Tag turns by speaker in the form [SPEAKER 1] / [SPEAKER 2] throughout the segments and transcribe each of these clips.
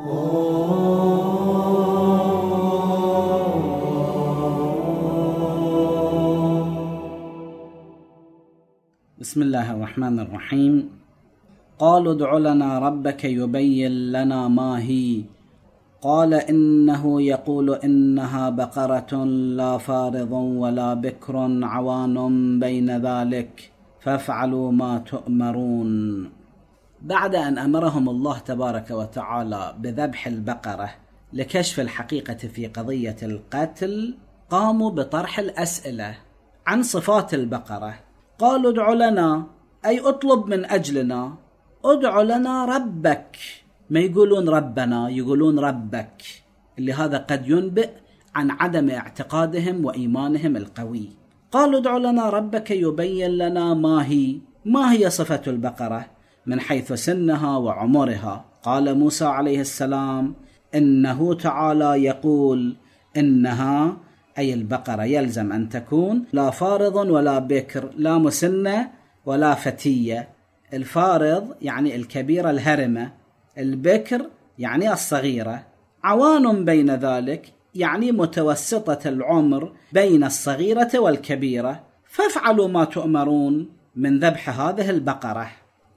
[SPEAKER 1] بسم الله الرحمن الرحيم قالوا ادع لنا ربك يبين لنا ما هي قال انه يقول انها بقره لا فارض ولا بكر عوان بين ذلك فافعلوا ما تؤمرون بعد أن أمرهم الله تبارك وتعالى بذبح البقرة لكشف الحقيقة في قضية القتل قاموا بطرح الأسئلة عن صفات البقرة قالوا ادع لنا أي اطلب من أجلنا ادع لنا ربك ما يقولون ربنا يقولون ربك اللي هذا قد ينبئ عن عدم اعتقادهم وإيمانهم القوي قالوا ادع لنا ربك يبين لنا ما هي ما هي صفة البقرة من حيث سنها وعمرها قال موسى عليه السلام انه تعالى يقول انها اي البقره يلزم ان تكون لا فارض ولا بكر لا مسنه ولا فتيه الفارض يعني الكبيره الهرمه البكر يعني الصغيره عوان بين ذلك يعني متوسطه العمر بين الصغيره والكبيره فافعلوا ما تؤمرون من ذبح هذه البقره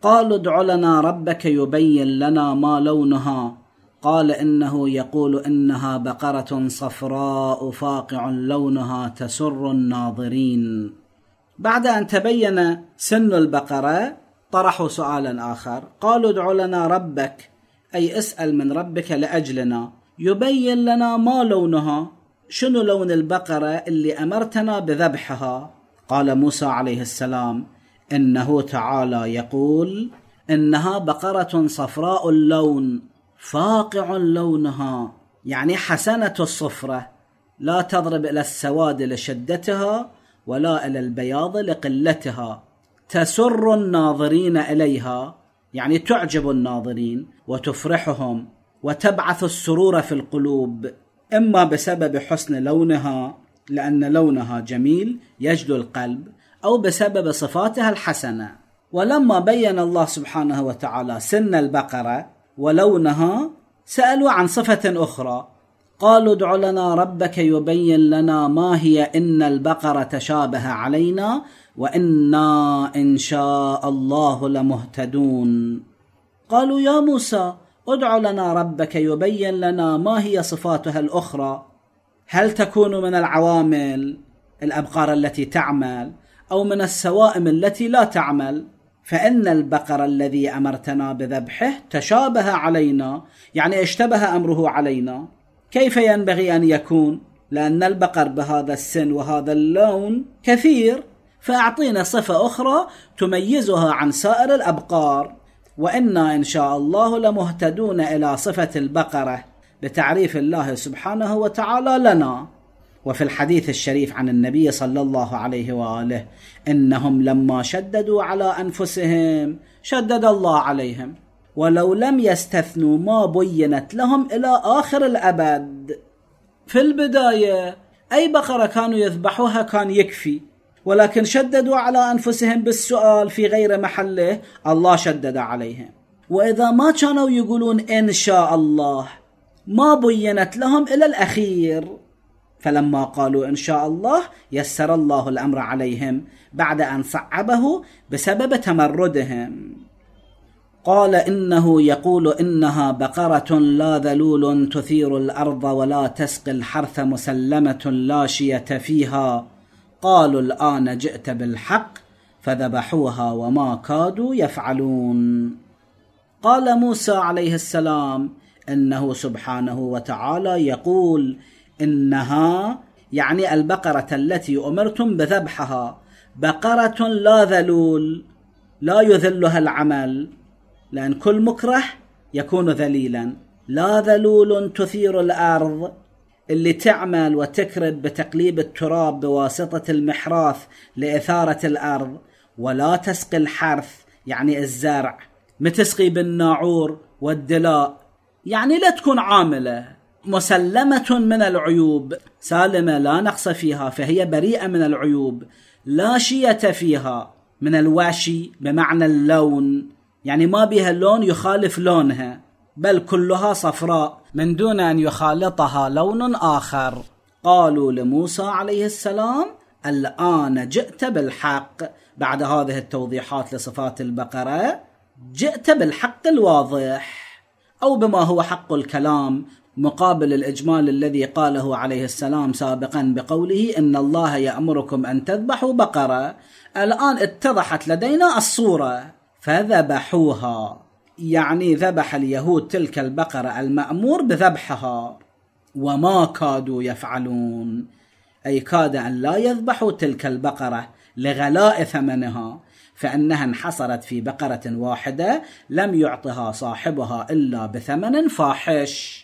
[SPEAKER 1] قالوا ادع لنا ربك يبين لنا ما لونها قال انه يقول انها بقره صفراء فاقع لونها تسر الناظرين بعد ان تبين سن البقره طرحوا سؤالا اخر قالوا ادع لنا ربك اي اسال من ربك لاجلنا يبين لنا ما لونها شنو لون البقره اللي امرتنا بذبحها قال موسى عليه السلام انه تعالى يقول انها بقره صفراء اللون فاقع لونها يعني حسنه الصفره لا تضرب الى السواد لشدتها ولا الى البياض لقلتها تسر الناظرين اليها يعني تعجب الناظرين وتفرحهم وتبعث السرور في القلوب اما بسبب حسن لونها لان لونها جميل يجلو القلب أو بسبب صفاتها الحسنة ولما بين الله سبحانه وتعالى سن البقرة ولونها سألوا عن صفة أخرى قالوا ادع لنا ربك يبين لنا ما هي إن البقرة تشابه علينا وإنا إن شاء الله لمهتدون قالوا يا موسى ادع لنا ربك يبين لنا ما هي صفاتها الأخرى هل تكون من العوامل الأبقار التي تعمل أو من السوائم التي لا تعمل فإن البقر الذي أمرتنا بذبحه تشابه علينا يعني اشتبه أمره علينا كيف ينبغي أن يكون؟ لأن البقر بهذا السن وهذا اللون كثير فأعطينا صفة أخرى تميزها عن سائر الأبقار وإنا إن شاء الله لمهتدون إلى صفة البقرة بتعريف الله سبحانه وتعالى لنا وفي الحديث الشريف عن النبي صلى الله عليه واله انهم لما شددوا على انفسهم شدد الله عليهم ولو لم يستثنوا ما بينت لهم الى اخر الابد في البدايه اي بقره كانوا يذبحوها كان يكفي ولكن شددوا على انفسهم بالسؤال في غير محله الله شدد عليهم واذا ما كانوا يقولون ان شاء الله ما بينت لهم الى الاخير فلما قالوا ان شاء الله يسر الله الامر عليهم بعد ان صعبه بسبب تمردهم قال انه يقول انها بقره لا ذلول تثير الارض ولا تسقي الحرث مسلمه لا شيه فيها قالوا الان جئت بالحق فذبحوها وما كادوا يفعلون قال موسى عليه السلام انه سبحانه وتعالى يقول إنها يعني البقرة التي أمرتم بذبحها بقرة لا ذلول لا يذلها العمل لأن كل مكره يكون ذليلا لا ذلول تثير الأرض اللي تعمل وتكرب بتقليب التراب بواسطة المحراث لإثارة الأرض ولا تسقي الحرث يعني الزرع متسقي بالناعور والدلاء يعني لا تكون عامله مسلمة من العيوب سالمة لا نقص فيها فهي بريئة من العيوب لا شية فيها من الواشي بمعنى اللون يعني ما بها لون يخالف لونها بل كلها صفراء من دون أن يخالطها لون آخر قالوا لموسى عليه السلام الآن جئت بالحق بعد هذه التوضيحات لصفات البقرة جئت بالحق الواضح أو بما هو حق الكلام مقابل الاجمال الذي قاله عليه السلام سابقا بقوله ان الله يامركم ان تذبحوا بقره الان اتضحت لدينا الصوره فذبحوها يعني ذبح اليهود تلك البقره المامور بذبحها وما كادوا يفعلون اي كاد ان لا يذبحوا تلك البقره لغلاء ثمنها فانها انحصرت في بقره واحده لم يعطها صاحبها الا بثمن فاحش